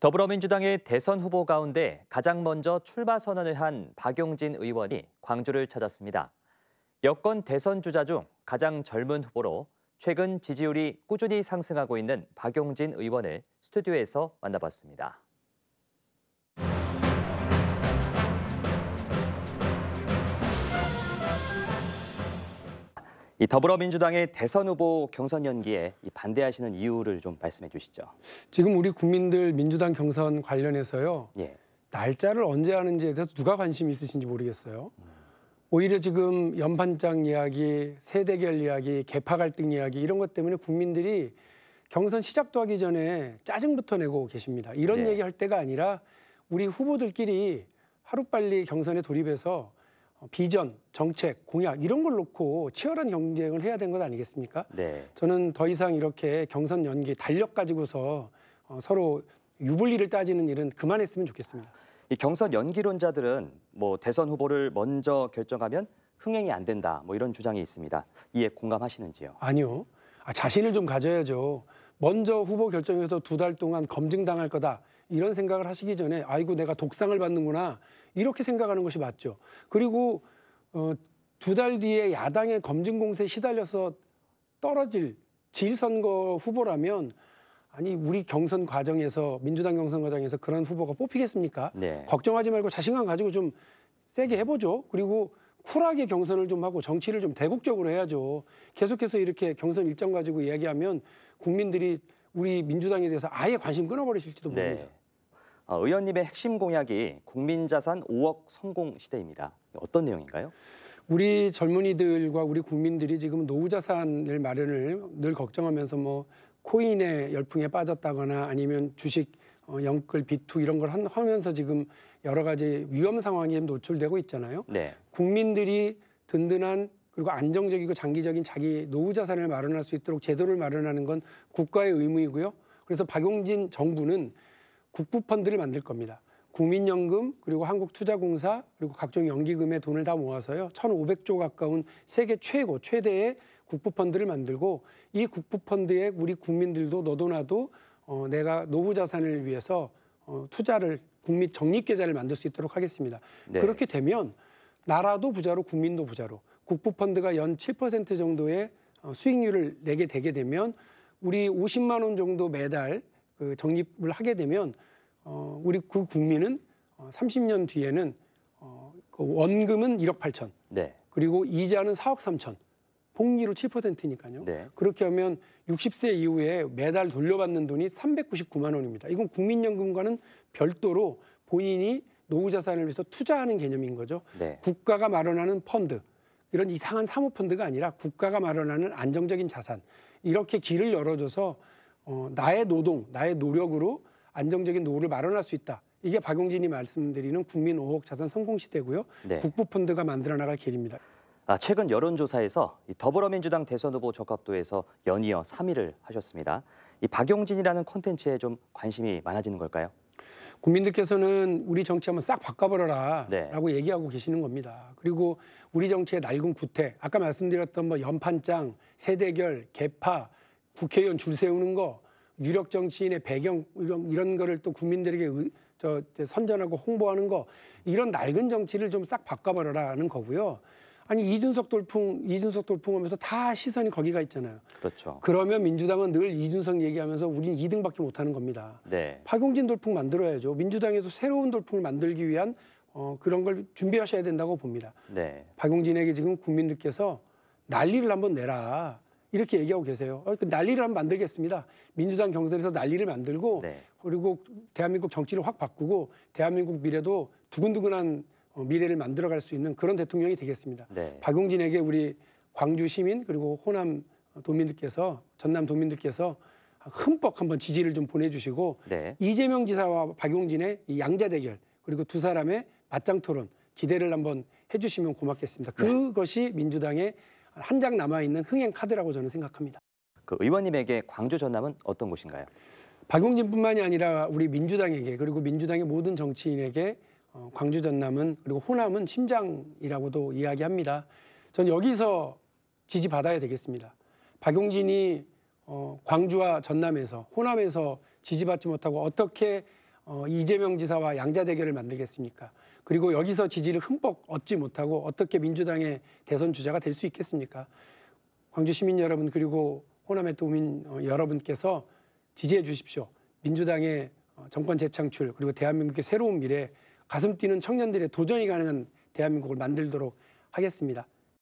더불어민주당의 대선 후보 가운데 가장 먼저 출마 선언을 한 박용진 의원이 광주를 찾았습니다. 여권 대선 주자 중 가장 젊은 후보로 최근 지지율이 꾸준히 상승하고 있는 박용진 의원을 스튜디오에서 만나봤습니다. 이 더불어민주당의 대선 후보 경선 연기에 반대하시는 이유를 좀 말씀해 주시죠. 지금 우리 국민들 민주당 경선 관련해서요. 예. 날짜를 언제 하는지에 대해서 누가 관심 있으신지 모르겠어요. 오히려 지금 연판장 이야기, 세대결 이야기, 개파 갈등 이야기 이런 것 때문에 국민들이 경선 시작도 하기 전에 짜증부터 내고 계십니다. 이런 네. 얘기 할 때가 아니라 우리 후보들끼리 하루빨리 경선에 돌입해서 어, 비전, 정책, 공약 이런 걸 놓고 치열한 경쟁을 해야 된것 아니겠습니까? 네. 저는 더 이상 이렇게 경선 연기 달력 가지고서 어, 서로 유불리를 따지는 일은 그만했으면 좋겠습니다. 이 경선 연기론자들은 뭐 대선 후보를 먼저 결정하면 흥행이 안 된다 뭐 이런 주장이 있습니다. 이에 공감하시는지요? 아니요. 아, 자신을 좀 가져야죠. 먼저 후보 결정해서 두 달 동안 검증당할 거다. 이런 생각을 하시기 전에 아이고 내가 독상을 받는구나 이렇게 생각하는 것이 맞죠. 그리고 어, 두 달 뒤에 야당의 검증 공세에 시달려서 떨어질 질선거 후보라면 아니 우리 경선 과정에서 민주당 경선 과정에서 그런 후보가 뽑히겠습니까? 네. 걱정하지 말고 자신감 가지고 좀 세게 해보죠. 그리고 쿨하게 경선을 좀 하고 정치를 좀 대국적으로 해야죠. 계속해서 이렇게 경선 일정 가지고 이야기하면 국민들이 우리 민주당에 대해서 아예 관심 끊어버리실지도 네. 모릅니다. 네. 어, 의원님의 핵심 공약이 국민자산 5억 성공 시대입니다. 어떤 내용인가요? 우리 젊은이들과 우리 국민들이 지금 노후 자산을 마련을 늘 걱정하면서 뭐 코인의 열풍에 빠졌다거나 아니면 주식 어, 영끌 비투 이런 걸 한, 하면서 지금 여러 가지 위험 상황에 노출되고 있잖아요. 네. 국민들이 든든한 그리고 안정적이고 장기적인 자기 노후 자산을 마련할 수 있도록 제도를 마련하는 건 국가의 의무이고요. 그래서 박용진 정부는 국부 펀드를 만들 겁니다. 국민연금 그리고 한국투자공사 그리고 각종 연기금의 돈을 다 모아서요. 1,500조 가까운 세계 최고 최대의 국부 펀드를 만들고 이 국부 펀드에 우리 국민들도 너도나도 어, 내가 노후 자산을 위해서 어, 투자를 국민 적립 계좌를 만들 수 있도록 하겠습니다. 네. 그렇게 되면 나라도 부자로 국민도 부자로 국부 펀드가 연 7% 정도의 어, 수익률을 내게 되게 되면 우리 50만 원 정도 매달 그 정립을 하게 되면 어, 우리 그 국민은 어, 30년 뒤에는 어, 그 원금은 1억 8천, 네. 그리고 이자는 4억 3천, 복리로 7%니까요. 네. 그렇게 하면 60세 이후에 매달 돌려받는 돈이 399만 원입니다. 이건 국민연금과는 별도로 본인이 노후 자산을 위해서 투자하는 개념인 거죠. 네. 국가가 마련하는 펀드, 이런 이상한 사모 펀드가 아니라 국가가 마련하는 안정적인 자산 이렇게 길을 열어줘서 어, 나의 노동, 나의 노력으로 안정적인 노후를 마련할 수 있다. 이게 박용진이 말씀드리는 국민 5억 자산 성공 시대고요. 네. 국부펀드가 만들어 나갈 길입니다. 아, 최근 여론조사에서 더불어민주당 대선 후보 적합도에서 연이어 3위를 하셨습니다. 이 박용진이라는 콘텐츠에 좀 관심이 많아지는 걸까요? 국민들께서는 우리 정치 한번 싹 바꿔버려라라고 네. 얘기하고 계시는 겁니다. 그리고 우리 정치의 낡은 구태, 아까 말씀드렸던 뭐 연판장, 세대결, 개파, 국회의원 줄 세우는 거, 유력 정치인의 배경 이런, 이런 거를 또 국민들에게 의, 저, 선전하고 홍보하는 거 이런 낡은 정치를 좀 싹 바꿔버려라는 거고요. 아니 이준석 돌풍 이준석 돌풍하면서 다 시선이 거기가 있잖아요. 그렇죠. 그러면 민주당은 늘 이준석 얘기하면서 우린 2등밖에 못하는 겁니다. 네. 박용진 돌풍 만들어야죠. 민주당에서 새로운 돌풍을 만들기 위한 어, 그런 걸 준비하셔야 된다고 봅니다. 네. 박용진에게 지금 국민들께서 난리를 한번 내라. 이렇게 얘기하고 계세요. 어, 그 난리를 한번 만들겠습니다. 민주당 경선에서 난리를 만들고 네. 그리고 대한민국 정치를 확 바꾸고 대한민국 미래도 두근두근한 어, 미래를 만들어갈 수 있는 그런 대통령이 되겠습니다. 네. 박용진에게 우리 광주 시민 그리고 호남 도민들께서 전남 도민들께서 흠뻑 한번 지지를 좀 보내주시고 네. 이재명 지사와 박용진의 이 양자 대결 그리고 두 사람의 맞짱 토론 기대를 한번 해주시면 고맙겠습니다. 네. 그것이 민주당의 한장 남아 있는 흥행 카드라고 저는 생각합니다. 그 의원님에게 광주 전남은 어떤 곳인가요? 박용진뿐만이 아니라 우리 민주당에게 그리고 민주당의 모든 정치인에게 어, 광주 전남은 그리고 호남은 심장이라고도 이야기합니다. 전 여기서 지지 받아야 되겠습니다. 박용진이 어, 광주와 전남에서 호남에서 지지받지 못하고 어떻게 어, 이재명 지사와 양자 대결을 만들겠습니까? 그리고 여기서 지지를 흠뻑 얻지 못하고 어떻게 민주당의 대선 주자가 될 수 있겠습니까? 광주 시민 여러분 그리고 호남의 도민 어, 여러분께서 지지해 주십시오. 민주당의 어, 정권 재창출 그리고 대한민국의 새로운 미래 가슴 뛰는 청년들의 도전이 가능한 대한민국을 만들도록 하겠습니다.